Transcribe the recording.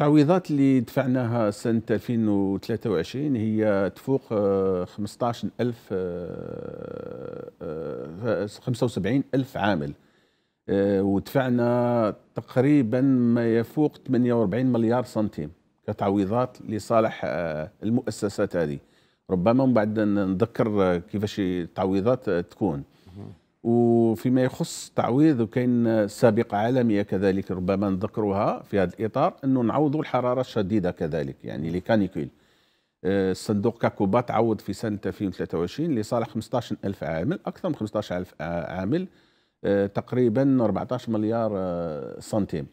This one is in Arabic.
التعويضات اللي دفعناها سنة 2023 هي تفوق 15000 آه، 75000 آه، آه، ألف عامل ودفعنا تقريبا ما يفوق 48 مليار سنتيم كتعويضات لصالح المؤسسات هذه ربما من بعد نذكر كيفاش التعويضات تكون وفيما يخص تعويض وكاين سابقة عالمية كذلك ربما نذكرها في هذا الإطار أنه نعوضوا الحرارة الشديدة كذلك يعني لي كانيكول آه، الصندوق كاكوبا تعوض في سنة 2023 لصالح 15 ألف عامل أكثر من 15 ألف عامل آه، تقريبا 14 مليار آه، سنتيم